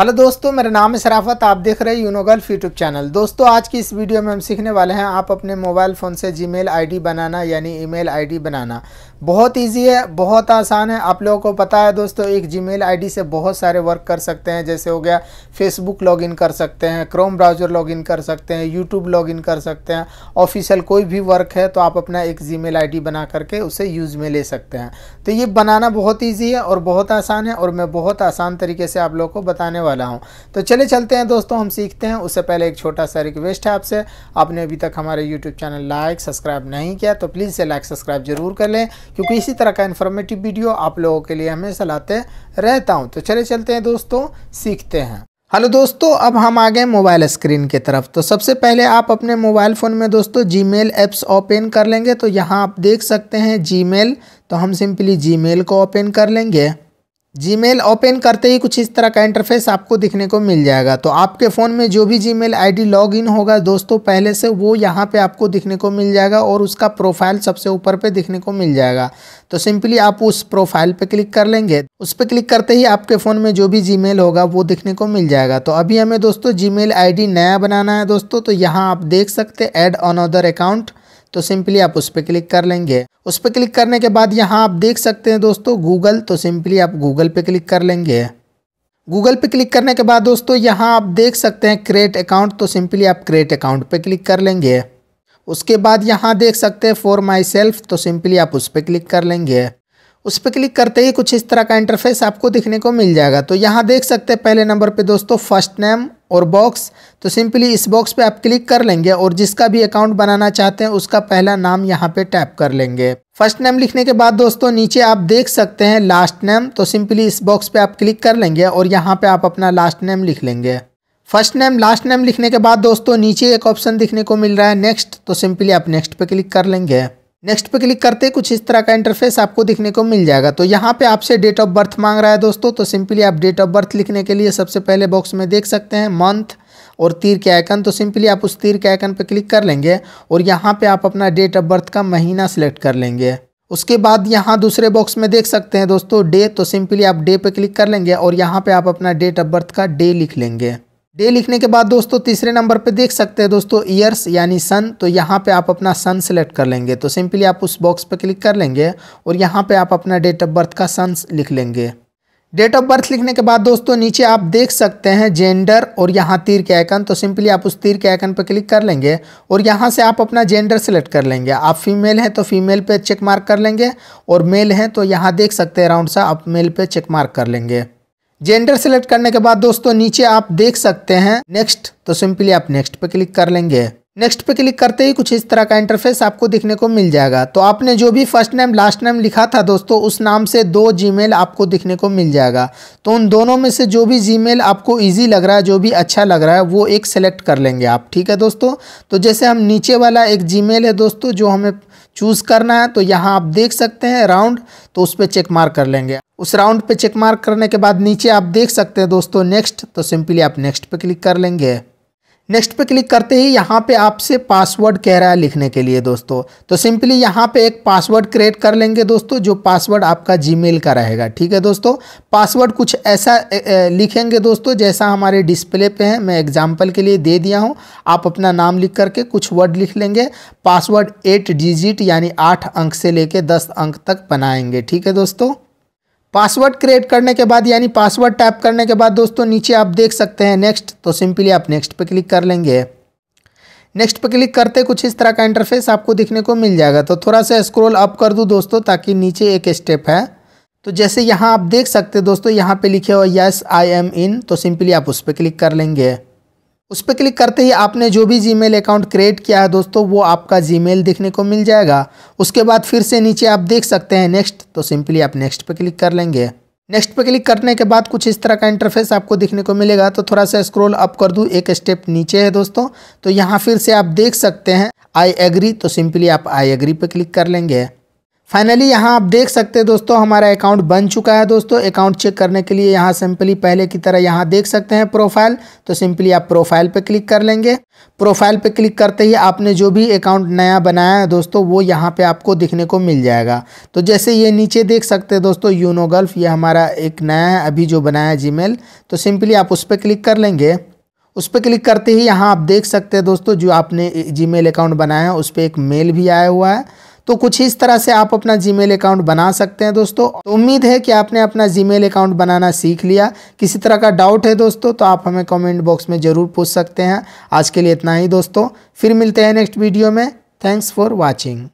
hello दोस्तों मेरा नाम है शराफत आप देख रहे हैं यूनोगल्फ यूट्यूब चैनल दोस्तों आज की इस वीडियो में हम सीखने वाले हैं आप अपने मोबाइल फ़ोन से जीमेल आईडी बनाना यानी ईमेल आईडी बनाना बहुत इजी है बहुत आसान है आप लोगों को पता है दोस्तों एक जीमेल आईडी से बहुत सारे वर्क कर सकते हैं जैसे हो गया फेसबुक लॉगिन कर सकते हैं क्रोम ब्राउज़र लॉगिन कर सकते हैं यूट्यूब लॉगिन कर सकते हैं ऑफिशियल कोई भी वर्क है तो आप अपना एक जीमेल आईडी बना करके उसे यूज़ में ले सकते हैं तो ये बनाना बहुत ईजी है और बहुत आसान है और मैं बहुत आसान तरीके से आप लोग को बताने वाला हूँ तो चले चलते हैं दोस्तों हम सीखते हैं उससे पहले एक छोटा सा रिक्वेस्ट है आपसे आपने अभी तक हमारे यूट्यूब चैनल लाइक सब्सक्राइब नहीं किया तो प्लीज़ से लाइक सब्सक्राइब जरूर कर लें क्योंकि इसी तरह का इन्फॉर्मेटिव वीडियो आप लोगों के लिए हमेशा लाते रहता हूँ तो चले चलते हैं दोस्तों सीखते हैं हेलो दोस्तों अब हम आ गए मोबाइल स्क्रीन की तरफ तो सबसे पहले आप अपने मोबाइल फ़ोन में दोस्तों जी मेल ऐप्स ओपन कर लेंगे तो यहाँ आप देख सकते हैं मेल तो हम सिंपली मेल को ओपन कर लेंगे जीमेल ओपन करते ही कुछ इस तरह का इंटरफेस आपको दिखने को मिल जाएगा तो आपके फ़ोन में जो भी जीमेल आईडी लॉगिन होगा दोस्तों पहले से वो यहाँ पे आपको दिखने को मिल जाएगा और उसका प्रोफाइल सबसे ऊपर पे दिखने को मिल जाएगा तो सिंपली आप उस प्रोफाइल पे क्लिक कर लेंगे उस पर क्लिक करते ही आपके फ़ोन में जो भी मेल होगा वो दिखने को मिल जाएगा तो अभी हमें दोस्तों जी मेल नया बनाना है दोस्तों तो यहाँ आप देख सकते एड ऑन अदर अकाउंट तो सिंपली आप उस पर क्लिक कर लेंगे उस पर क्लिक करने के बाद यहाँ आप देख सकते हैं दोस्तों गूगल तो सिंपली आप गूगल पे क्लिक कर लेंगे गूगल पे क्लिक करने के बाद दोस्तों यहाँ आप देख सकते हैं क्रिएट अकाउंट तो सिंपली आप क्रिएट अकाउंट पे क्लिक कर लेंगे उसके बाद यहाँ देख सकते हैं फॉर माई सेल्फ तो सिंपली आप उस पर क्लिक कर लेंगे उस पर क्लिक करते ही कुछ इस तरह का इंटरफेस आपको दिखने को मिल जाएगा तो यहाँ देख सकते हैं पहले नंबर पे दोस्तों फर्स्ट नेम और बॉक्स तो सिंपली इस बॉक्स पे आप क्लिक कर लेंगे और जिसका भी अकाउंट बनाना चाहते हैं उसका पहला नाम यहाँ पे टैप कर लेंगे फर्स्ट नेम लिखने के बाद दोस्तों नीचे आप देख सकते हैं लास्ट नेम तो सिंपली इस बॉक्स पर आप क्लिक कर लेंगे और यहाँ पे आप अपना लास्ट नेम लिख लेंगे फर्स्ट नेम लास्ट नेम लिखने के बाद दोस्तों नीचे एक ऑप्शन दिखने को मिल रहा है नेक्स्ट तो सिंपली आप नेक्स्ट पे क्लिक कर लेंगे नेक्स्ट पे क्लिक करते हैं कुछ इस तरह का इंटरफेस आपको दिखने को मिल जाएगा तो यहाँ पे आपसे डेट ऑफ बर्थ मांग रहा है दोस्तों तो सिंपली आप डेट ऑफ बर्थ लिखने के लिए सबसे पहले बॉक्स में देख सकते हैं मंथ और तीर के आइकन तो सिंपली आप उस तीर के आइकन पर क्लिक कर लेंगे और यहाँ पे आप अपना डेट ऑफ बर्थ का महीना सेलेक्ट कर लेंगे उसके बाद यहाँ दूसरे बॉक्स में देख सकते हैं दोस्तों डे तो सिंपली आप डे पे क्लिक कर लेंगे और यहाँ पे आप अपना डेट ऑफ बर्थ का डे लिख लेंगे डे लिखने के बाद दोस्तों तीसरे नंबर पे देख सकते हैं दोस्तों ईयर्स यानी सन तो यहाँ पे आप अपना सन सेलेक्ट कर लेंगे तो सिंपली आप उस बॉक्स पे क्लिक कर लेंगे और यहाँ पे आप अपना डेट ऑफ बर्थ का सन लिख लेंगे डेट ऑफ बर्थ लिखने के बाद दोस्तों नीचे आप देख सकते हैं जेंडर और यहाँ तीर के आइकन तो सिंपली आप उस तीर के आइकन पर क्लिक कर लेंगे और यहाँ से आप अपना जेंडर सेलेक्ट कर लेंगे आप फीमेल हैं तो फीमेल पे चेक मार्क कर लेंगे और मेल हैं तो यहाँ देख सकते हैं राउंड सा आप मेल पे चेक मार्क कर लेंगे जेंडर सेलेक्ट करने के बाद दोस्तों नीचे आप देख सकते हैं नेक्स्ट तो सिंपली आप नेक्स्ट पे क्लिक कर लेंगे नेक्स्ट पे क्लिक करते ही कुछ इस तरह का इंटरफेस आपको दिखने को मिल जाएगा तो आपने जो भी फर्स्ट नेम लास्ट नेम लिखा था दोस्तों उस नाम से दो जीमेल आपको दिखने को मिल जाएगा तो उन दोनों में से जो भी जीमेल आपको इजी लग रहा है जो भी अच्छा लग रहा है वो एक सेलेक्ट कर लेंगे आप ठीक है दोस्तों तो जैसे हम नीचे वाला एक जी है दोस्तों जो हमें चूज़ करना है तो यहाँ आप देख सकते हैं राउंड तो उस पर चेक मार्क कर लेंगे उस राउंड पे चेक मार्क करने के बाद नीचे आप देख सकते हैं दोस्तों नेक्स्ट तो सिंपली आप नेक्स्ट पे क्लिक कर लेंगे नेक्स्ट पे क्लिक करते ही यहाँ पे आपसे पासवर्ड कह रहा है लिखने के लिए दोस्तों तो सिंपली यहाँ पे एक पासवर्ड क्रिएट कर लेंगे दोस्तों जो पासवर्ड आपका जीमेल का रहेगा ठीक है दोस्तों पासवर्ड कुछ ऐसा लिखेंगे दोस्तों जैसा हमारे डिस्प्ले पे है मैं एग्जांपल के लिए दे दिया हूँ आप अपना नाम लिख करके कुछ वर्ड लिख लेंगे पासवर्ड एट डिजिट यानी आठ अंक से लेकर दस अंक तक बनाएंगे ठीक है दोस्तों पासवर्ड क्रिएट करने के बाद यानी पासवर्ड टाइप करने के बाद दोस्तों नीचे आप देख सकते हैं नेक्स्ट तो सिंपली आप नेक्स्ट पे क्लिक कर लेंगे नेक्स्ट पे क्लिक करते कुछ इस तरह का इंटरफेस आपको दिखने को मिल जाएगा तो थोड़ा सा स्क्रॉल अप कर दूँ दोस्तों ताकि नीचे एक स्टेप है तो जैसे यहाँ आप देख सकते दोस्तों यहाँ पे लिखे हो यस आई एम इन तो सिंपली आप उस पर क्लिक कर लेंगे उस पर क्लिक करते ही आपने जो भी जीमेल अकाउंट क्रिएट किया है दोस्तों वो आपका जीमेल देखने को मिल जाएगा उसके बाद फिर से नीचे आप देख सकते हैं नेक्स्ट तो सिंपली आप नेक्स्ट पर क्लिक कर लेंगे नेक्स्ट पर क्लिक करने के बाद कुछ इस तरह का इंटरफेस आपको देखने को मिलेगा तो थोड़ा सा स्क्रॉल अप कर दूँ एक स्टेप नीचे है दोस्तों तो यहाँ फिर से आप देख सकते हैं आई एग्री तो सिंपली आप आई एग्री पे क्लिक कर लेंगे फाइनली यहाँ आप देख सकते हैं दोस्तों हमारा अकाउंट बन चुका है दोस्तों अकाउंट चेक करने के लिए यहाँ सिंपली पहले की तरह यहाँ देख सकते हैं प्रोफाइल तो सिंपली आप प्रोफाइल पे क्लिक कर लेंगे प्रोफाइल पे क्लिक करते ही आपने जो भी अकाउंट नया बनाया है दोस्तों वो यहाँ पे आपको दिखने को मिल जाएगा तो जैसे ये नीचे देख सकते हैं दोस्तों यूनो गल्फ ये हमारा एक नया है अभी जो बनाया है जी तो सिंपली आप उस पर क्लिक कर लेंगे उस पर क्लिक करते ही यहाँ आप देख सकते हैं दोस्तों जो आपने जी अकाउंट बनाया है उस पर एक मेल भी आया हुआ है तो कुछ इस तरह से आप अपना जीमेल अकाउंट बना सकते हैं दोस्तों तो उम्मीद है कि आपने अपना जीमेल अकाउंट बनाना सीख लिया किसी तरह का डाउट है दोस्तों तो आप हमें कमेंट बॉक्स में ज़रूर पूछ सकते हैं आज के लिए इतना ही दोस्तों फिर मिलते हैं नेक्स्ट वीडियो में थैंक्स फॉर वॉचिंग